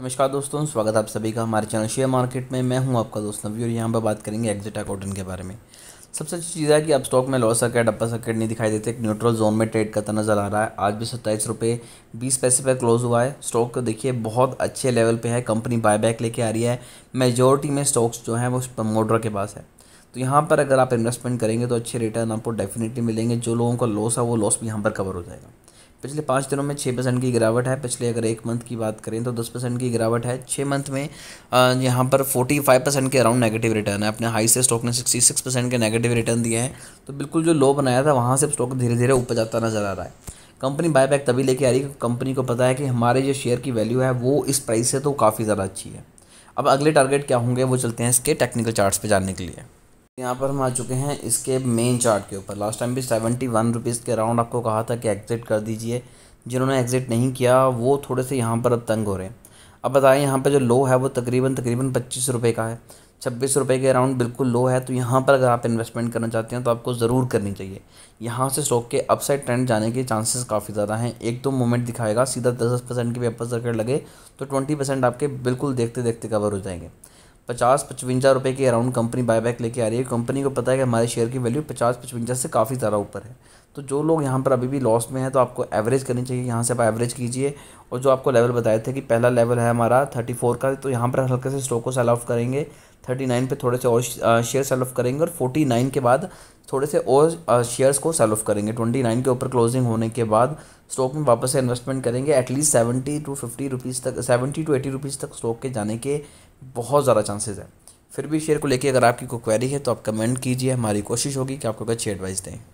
नमस्कार दोस्तों स्वागत है आप सभी का हमारे चैनल शेयर मार्केट में मैं हूं आपका दोस्त नवी और यहाँ पर बात करेंगे एग्जिट कॉटन के बारे में सबसे अच्छी चीज़ है कि अब स्टॉक में लॉस सर्किट अपर सर्किट नहीं दिखाई देते एक न्यूट्रल जोन में ट्रेड करता नजर आ रहा है आज भी सत्ताईस रुपये बीस पैसे पर क्लोज हुआ है स्टॉक को देखिए बहुत अच्छे लेवल पर है कंपनी बायबैक लेके आ रही है मेजोरिटी में स्टॉक्स जो हैं वो प्रमोटर के पास है तो यहाँ पर अगर आप इन्वेस्टमेंट करेंगे तो अच्छे रिटर्न आपको डेफिनेटली मिलेंगे जो लोगों का लॉस है वो लॉस भी यहाँ पर कवर हो जाएगा पिछले पाँच दिनों में छः परसेंट की गिरावट है पिछले अगर एक मंथ की बात करें तो दस परसेंट की गिरावट है छः मंथ में यहाँ पर फोर्टी फाइव परसेंट के अराउंड नेगेटिव रिटर्न है अपने हाई से स्टॉक ने सिक्सटी सिक्स परसेंट के नेगेटिव रिटर्न दिए हैं तो बिल्कुल जो लो बनाया था वहाँ से स्टॉक धीरे धीरे ऊपर जाता नजर आ रहा है कंपनी बायबैक तभी लेके आ रही है कंपनी को पता है कि हमारे जो शेयर की वैल्यू है वो इस प्राइस से तो काफ़ी ज़्यादा अच्छी है अब अगले टारगेट क्या होंगे वो चलते हैं इसके टेक्निकल चार्ट्स पे जानने के लिए यहाँ पर हम आ चुके हैं इसके मेन चार्ट के ऊपर लास्ट टाइम भी सेवेंटी वन रुपीज़ के अराउंड आपको कहा था कि एग्ज़िट कर दीजिए जिन्होंने एग्ज़िट नहीं किया वो थोड़े से यहाँ पर अब तंग हो रहे हैं अब बताएं यहाँ पर जो लो है वो तकरीबन तकरीबन पच्चीस रुपये का है छब्बीस रुपये के अराउंड बिल्कुल लो है तो यहाँ पर अगर आप इन्वेस्टमेंट करना चाहते हैं तो आपको ज़रूर करनी चाहिए यहाँ से स्टॉक के अपसाइड ट्रेंड जाने के चांसेस काफ़ी ज़्यादा हैं एक दो तो मोमेंट दिखाएगा सीधा दस परसेंट के भी अपर सर्किट लगे तो ट्वेंटी परसेंट आपके बिल्कुल देखते देखते कवर हो जाएंगे पचास पचवंजा रुपये के अराउंड कंपनी बायबैक लेके आ रही है कंपनी को पता है कि हमारे शेयर की वैल्यू पचास पचवंजा से काफ़ी ज़्यादा ऊपर है तो जो लोग यहाँ पर अभी भी लॉस में हैं तो आपको एवरेज करनी चाहिए यहाँ से आप एवरेज कीजिए और जो आपको लेवल बताए थे कि पहला लेवल है हमारा थर्टी फोर का तो यहाँ पर हल्के से स्टॉक को सेल ऑफ करेंगे थर्टी नाइन पर थोड़े से और शेयर सेल ऑफ करेंगे और फोर्टी नाइन के बाद थोड़े से और शेयर्स को सेल ऑफ करेंगे ट्वेंटी नाइन के ऊपर क्लोजिंग होने के बाद स्टॉक में वापस से इन्वेस्टमेंट करेंगे at least seventy two fifty rupees तक सेवेंटी टू एटी रुपीज़ तक स्टॉक के जाने के बहुत ज़्यादा चांसेस हैं फिर भी शेयर को लेकर अगर आपकी कोई क्वेरी है तो आप कमेंट कीजिए हमारी कोशिश होगी कि आपको अच्छी एडवाइस दें